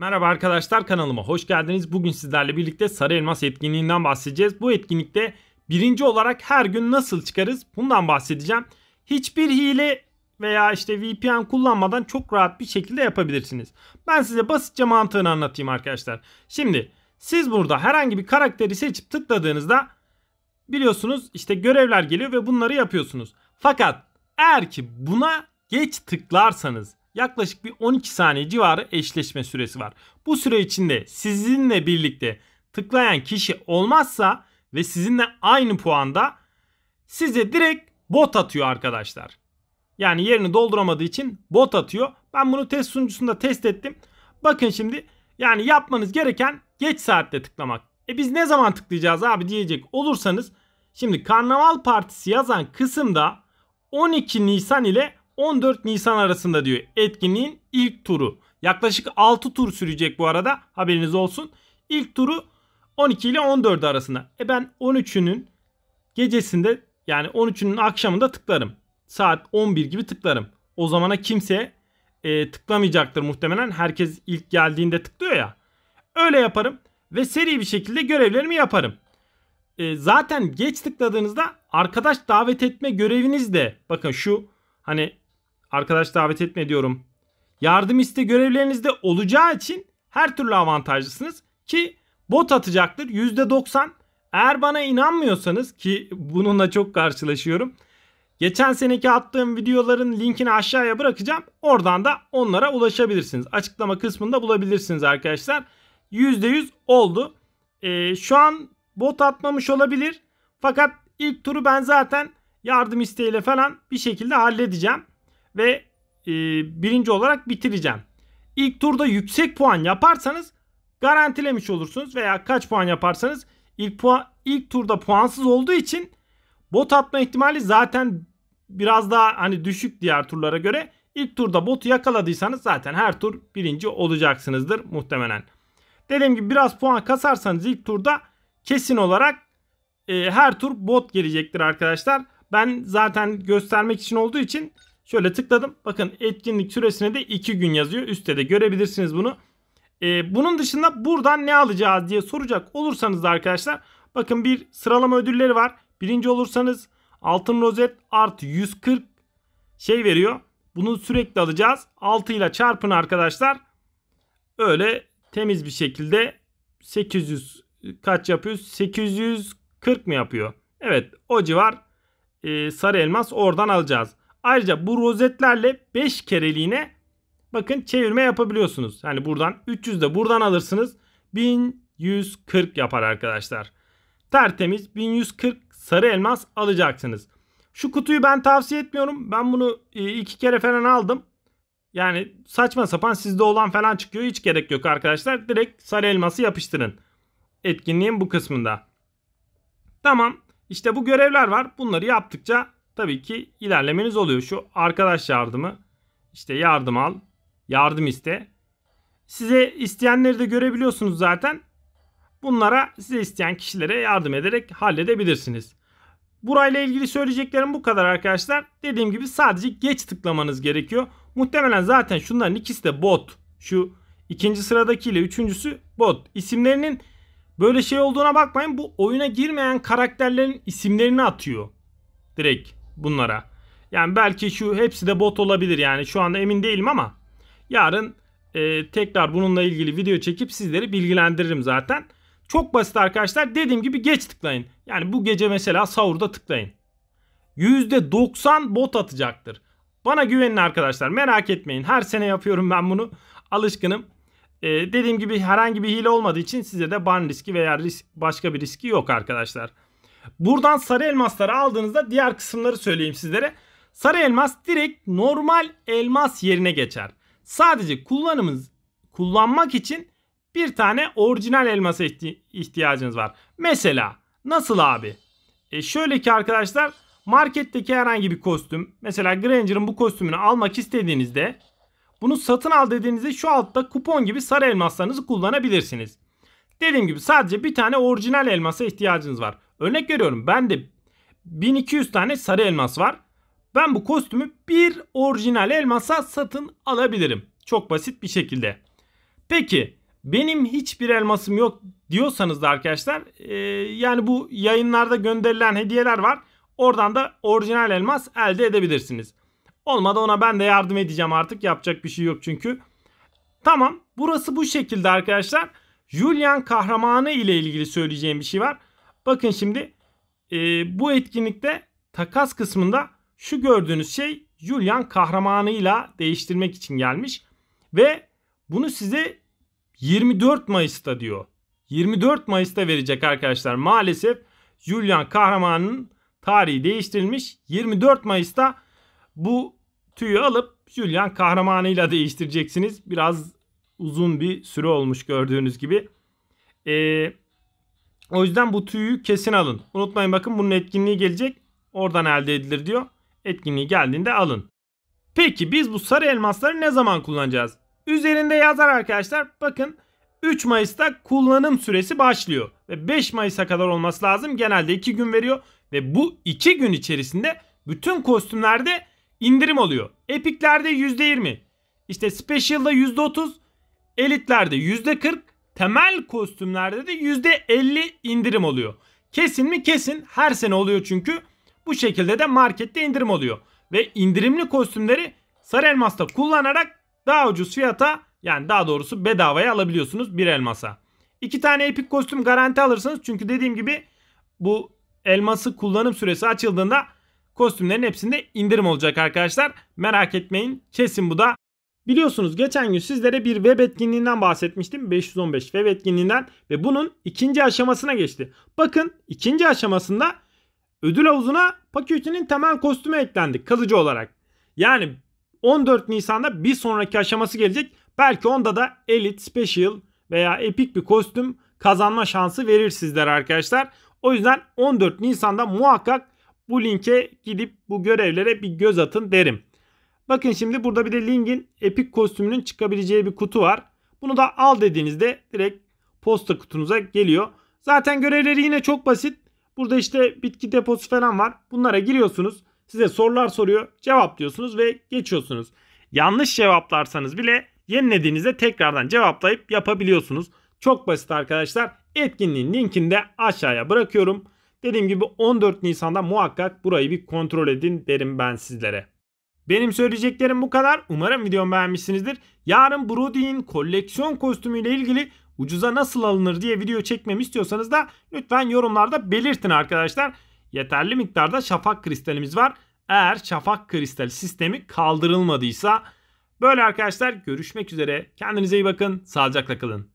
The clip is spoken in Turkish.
Merhaba arkadaşlar kanalıma hoş geldiniz. Bugün sizlerle birlikte Sarı Elmas etkinliğinden bahsedeceğiz. Bu etkinlikte birinci olarak her gün nasıl çıkarız bundan bahsedeceğim. Hiçbir hile veya işte VPN kullanmadan çok rahat bir şekilde yapabilirsiniz. Ben size basitçe mantığını anlatayım arkadaşlar. Şimdi siz burada herhangi bir karakteri seçip tıkladığınızda biliyorsunuz işte görevler geliyor ve bunları yapıyorsunuz. Fakat eğer ki buna geç tıklarsanız yaklaşık bir 12 saniye civarı eşleşme süresi var. Bu süre içinde sizinle birlikte tıklayan kişi olmazsa ve sizinle aynı puanda size direkt bot atıyor arkadaşlar. Yani yerini dolduramadığı için bot atıyor. Ben bunu test sunucusunda test ettim. Bakın şimdi yani yapmanız gereken geç saatte tıklamak. E biz ne zaman tıklayacağız abi diyecek olursanız şimdi Karnaval Partisi yazan kısımda 12 Nisan ile 14 Nisan arasında diyor etkinliğin ilk turu. Yaklaşık 6 tur sürecek bu arada haberiniz olsun. İlk turu 12 ile 14 arasında. E ben 13'ünün gecesinde yani 13'ünün akşamında tıklarım. Saat 11 gibi tıklarım. O zamana kimse e, tıklamayacaktır muhtemelen. Herkes ilk geldiğinde tıklıyor ya. Öyle yaparım ve seri bir şekilde görevlerimi yaparım. E, zaten geç tıkladığınızda arkadaş davet etme göreviniz de bakın şu hani Arkadaş davet etme diyorum. Yardım iste görevlerinizde olacağı için her türlü avantajlısınız ki bot atacaktır %90. Eğer bana inanmıyorsanız ki bununla çok karşılaşıyorum. Geçen seneki attığım videoların linkini aşağıya bırakacağım. Oradan da onlara ulaşabilirsiniz. Açıklama kısmında bulabilirsiniz arkadaşlar. %100 oldu. Ee, şu an bot atmamış olabilir. Fakat ilk turu ben zaten yardım isteğiyle falan bir şekilde halledeceğim ve e, birinci olarak bitireceğim. İlk turda yüksek puan yaparsanız garantilemiş olursunuz veya kaç puan yaparsanız ilk puan ilk turda puansız olduğu için bot atma ihtimali zaten biraz daha hani düşük diğer turlara göre. İlk turda botu yakaladıysanız zaten her tur birinci olacaksınızdır muhtemelen. Dediğim gibi biraz puan kasarsanız ilk turda kesin olarak e, her tur bot gelecektir arkadaşlar. Ben zaten göstermek için olduğu için Şöyle tıkladım. Bakın etkinlik süresine de 2 gün yazıyor. Üstte de görebilirsiniz bunu. Ee, bunun dışında buradan ne alacağız diye soracak olursanız da arkadaşlar. Bakın bir sıralama ödülleri var. Birinci olursanız altın rozet artı 140 şey veriyor. Bunu sürekli alacağız. 6 ile çarpın arkadaşlar. Öyle temiz bir şekilde 800 kaç yapıyor? 840 mı yapıyor? Evet o civar e, sarı elmas oradan alacağız. Ayrıca bu rozetlerle 5 kereliğine bakın çevirme yapabiliyorsunuz. Yani buradan 300 de buradan alırsınız. 1140 yapar arkadaşlar. Tertemiz 1140 sarı elmas alacaksınız. Şu kutuyu ben tavsiye etmiyorum. Ben bunu e, iki kere falan aldım. Yani saçma sapan sizde olan falan çıkıyor. Hiç gerek yok arkadaşlar. Direkt sarı elması yapıştırın. Etkinliğin bu kısmında. Tamam. İşte bu görevler var. Bunları yaptıkça tabii ki ilerlemeniz oluyor. Şu arkadaş yardımı işte yardım al, yardım iste. Size isteyenleri de görebiliyorsunuz zaten. Bunlara size isteyen kişilere yardım ederek halledebilirsiniz. Burayla ilgili söyleyeceklerim bu kadar arkadaşlar. Dediğim gibi sadece geç tıklamanız gerekiyor. Muhtemelen zaten şunların ikisi de bot. Şu ikinci sıradakiyle üçüncüsü bot. İsimlerinin böyle şey olduğuna bakmayın. Bu oyuna girmeyen karakterlerin isimlerini atıyor. Direkt bunlara. Yani belki şu hepsi de bot olabilir yani şu anda emin değilim ama yarın e, tekrar bununla ilgili video çekip sizleri bilgilendiririm zaten. Çok basit arkadaşlar dediğim gibi geç tıklayın. Yani bu gece mesela sahurda tıklayın. %90 bot atacaktır. Bana güvenin arkadaşlar merak etmeyin her sene yapıyorum ben bunu alışkınım. Ee, dediğim gibi herhangi bir hile olmadığı için size de ban riski veya risk, başka bir riski yok arkadaşlar. Buradan sarı elmasları aldığınızda diğer kısımları söyleyeyim sizlere. Sarı elmas direkt normal elmas yerine geçer. Sadece kullanımız kullanmak için bir tane orijinal elmasa ihtiyacınız var. Mesela nasıl abi? E şöyle ki arkadaşlar marketteki herhangi bir kostüm mesela Granger'ın bu kostümünü almak istediğinizde bunu satın al dediğinizde şu altta kupon gibi sarı elmaslarınızı kullanabilirsiniz. Dediğim gibi sadece bir tane orijinal elmasa ihtiyacınız var. Örnek veriyorum bende 1200 tane sarı elmas var. Ben bu kostümü bir orijinal elmasa satın alabilirim. Çok basit bir şekilde. Peki benim hiçbir elmasım yok diyorsanız da arkadaşlar e, yani bu yayınlarda gönderilen hediyeler var. Oradan da orijinal elmas elde edebilirsiniz. Olmadı ona ben de yardım edeceğim artık yapacak bir şey yok çünkü. Tamam burası bu şekilde arkadaşlar. Julian kahramanı ile ilgili söyleyeceğim bir şey var. Bakın şimdi e, bu etkinlikte takas kısmında şu gördüğünüz şey Julian kahramanıyla değiştirmek için gelmiş. Ve bunu size 24 Mayıs'ta diyor. 24 Mayıs'ta verecek arkadaşlar. Maalesef Julian kahramanının tarihi değiştirilmiş. 24 Mayıs'ta bu tüyü alıp Julian kahramanıyla değiştireceksiniz. Biraz uzun bir süre olmuş gördüğünüz gibi. Ee, o yüzden bu tüyü kesin alın. Unutmayın bakın bunun etkinliği gelecek. Oradan elde edilir diyor. Etkinliği geldiğinde alın. Peki biz bu sarı elmasları ne zaman kullanacağız? Üzerinde yazar arkadaşlar. Bakın 3 Mayıs'ta kullanım süresi başlıyor. Ve 5 Mayıs'a kadar olması lazım. Genelde 2 gün veriyor. Ve bu 2 gün içerisinde bütün kostümlerde indirim oluyor. Epiklerde %20. İşte Special'da %30. Elitlerde %40 temel kostümlerde de %50 indirim oluyor. Kesin mi kesin her sene oluyor çünkü bu şekilde de markette indirim oluyor. Ve indirimli kostümleri sarı elmasta kullanarak daha ucuz fiyata yani daha doğrusu bedavaya alabiliyorsunuz bir elmasa. İki tane epik kostüm garanti alırsınız çünkü dediğim gibi bu elması kullanım süresi açıldığında kostümlerin hepsinde indirim olacak arkadaşlar. Merak etmeyin kesin bu da Biliyorsunuz geçen gün sizlere bir web etkinliğinden bahsetmiştim. 515 web etkinliğinden ve bunun ikinci aşamasına geçti. Bakın ikinci aşamasında ödül havuzuna Paküçü'nün temel kostümü eklendi kalıcı olarak. Yani 14 Nisan'da bir sonraki aşaması gelecek. Belki onda da Elite, Special veya Epic bir kostüm kazanma şansı verir sizlere arkadaşlar. O yüzden 14 Nisan'da muhakkak bu linke gidip bu görevlere bir göz atın derim. Bakın şimdi burada bir de Ling'in Epic kostümünün çıkabileceği bir kutu var. Bunu da al dediğinizde direkt posta kutunuza geliyor. Zaten görevleri yine çok basit. Burada işte bitki deposu falan var. Bunlara giriyorsunuz. Size sorular soruyor. Cevaplıyorsunuz ve geçiyorsunuz. Yanlış cevaplarsanız bile yenilediğinizde tekrardan cevaplayıp yapabiliyorsunuz. Çok basit arkadaşlar. Etkinliğin linkini de aşağıya bırakıyorum. Dediğim gibi 14 Nisan'da muhakkak burayı bir kontrol edin derim ben sizlere. Benim söyleyeceklerim bu kadar. Umarım videomu beğenmişsinizdir. Yarın Brody'in koleksiyon kostümüyle ilgili ucuza nasıl alınır diye video çekmemi istiyorsanız da lütfen yorumlarda belirtin arkadaşlar. Yeterli miktarda şafak kristalimiz var. Eğer şafak kristal sistemi kaldırılmadıysa böyle arkadaşlar görüşmek üzere. Kendinize iyi bakın. Sağlıcakla kalın.